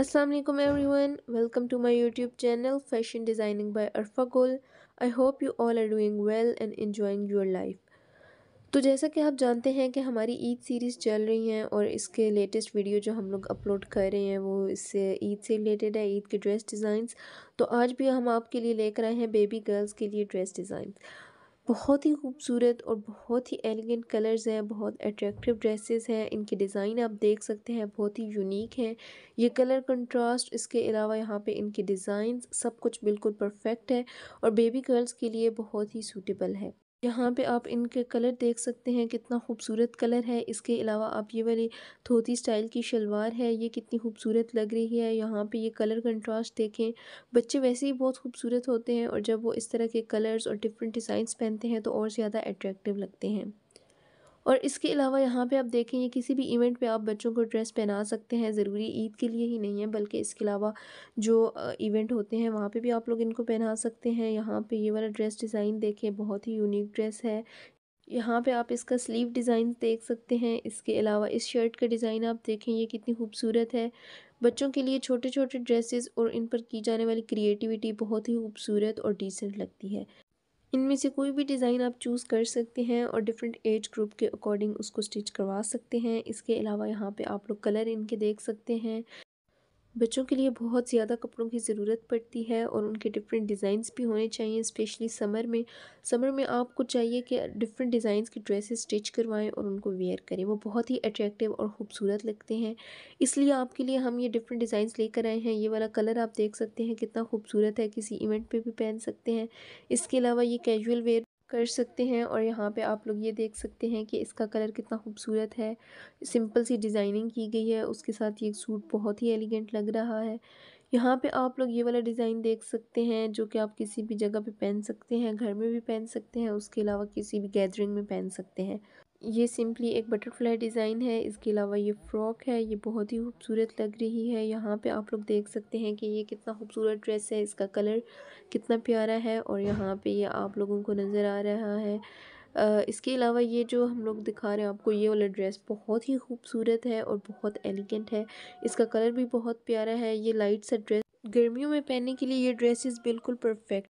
Aslam everyone welcome to my YouTube channel fashion designing by Arfa गोल I hope you all are doing well and enjoying your life तो जैसा कि आप जानते हैं कि हमारी ईद सीरीज़ चल रही हैं और इसके लेटेस्ट वीडियो जो हम लोग अपलोड कर रहे हैं वो इससे ईद से रिलेटेड है ईद के ड्रेस डिज़ाइंस तो आज भी हम आपके लिए लेकर आए हैं बेबी गर्ल्स के लिए ड्रेस डिज़ाइंस बहुत ही खूबसूरत और बहुत ही एलिगेंट कलर्स हैं बहुत अट्रैक्टिव ड्रेसेस हैं इनके डिज़ाइन आप देख सकते हैं बहुत ही यूनिक हैं ये कलर कंट्रास्ट इसके अलावा यहाँ पे इनके डिज़ाइन सब कुछ बिल्कुल परफेक्ट है और बेबी गर्ल्स के लिए बहुत ही सूटेबल है यहाँ पे आप इनके कलर देख सकते हैं कितना खूबसूरत कलर है इसके अलावा आप ये वाली धोती स्टाइल की शलवार है ये कितनी खूबसूरत लग रही है यहाँ पे ये कलर कंट्रास्ट देखें बच्चे वैसे ही बहुत खूबसूरत होते हैं और जब वो इस तरह के कलर्स और डिफरेंट डिज़ाइंस पहनते हैं तो और ज़्यादा अट्रैक्टिव लगते हैं और इसके अलावा यहाँ पे आप देखें ये किसी भी इवेंट पे आप बच्चों को ड्रेस पहना सकते हैं ज़रूरी ईद के लिए ही नहीं है बल्कि इसके अलावा जो इवेंट होते हैं वहाँ पे भी आप लोग इनको पहना सकते हैं यहाँ पे ये वाला ड्रेस डिज़ाइन देखें बहुत ही यूनिक ड्रेस है यहाँ पे आप इसका स्लीव डिज़ाइन देख सकते हैं इसके अलावा इस शर्ट का डिज़ाइन आप देखें ये कितनी खूबसूरत है बच्चों के लिए छोटे छोटे ड्रेसेस और इन पर की जाने वाली क्रिएटिविटी बहुत ही खूबसूरत और डिसेंट लगती है इनमें से कोई भी डिज़ाइन आप चूज़ कर सकते हैं और डिफरेंट एज ग्रुप के अकॉर्डिंग उसको स्टिच करवा सकते हैं इसके अलावा यहाँ पे आप लोग कलर इनके देख सकते हैं बच्चों के लिए बहुत ज़्यादा कपड़ों की ज़रूरत पड़ती है और उनके डिफरेंट डिज़ाइंस भी होने चाहिए स्पेशली समर में समर में आपको चाहिए कि डिफरेंट डिज़ाइंस की ड्रेसेस स्टिच करवाएं और उनको वेयर करें वो बहुत ही अट्रैक्टिव और ख़ूबसूरत लगते हैं इसलिए आपके लिए हम ये डिफरेंट डिज़ाइंस लेकर आए हैं ये वाला कलर आप देख सकते हैं कितना खूबसूरत है किसी इवेंट पर भी पहन सकते हैं इसके अलावा ये कैजुअल वेयर कर सकते हैं और यहाँ पे आप लोग ये देख सकते हैं कि इसका कलर कितना खूबसूरत है सिंपल सी डिज़ाइनिंग की गई है उसके साथ ये सूट बहुत ही एलिगेंट लग रहा है यहाँ पे आप लोग ये वाला डिज़ाइन देख सकते हैं जो कि आप किसी भी जगह पे पहन सकते हैं घर में भी पहन सकते हैं उसके अलावा किसी भी गैदरिंग में पहन सकते हैं ये सिंपली एक बटरफ्लाई डिज़ाइन है इसके अलावा ये फ्रॉक है ये बहुत ही खूबसूरत लग रही है यहाँ पे आप लोग देख सकते हैं कि ये कितना खूबसूरत ड्रेस है इसका कलर कितना प्यारा है और यहाँ पे ये आप लोगों को नज़र आ रहा है Uh, इसके अलावा ये जो हम लोग दिखा रहे हैं आपको ये वाला ड्रेस बहुत ही खूबसूरत है और बहुत एलिगेंट है इसका कलर भी बहुत प्यारा है ये लाइट सा ड्रेस गर्मियों में पहनने के लिए ये ड्रेसिस बिल्कुल परफेक्ट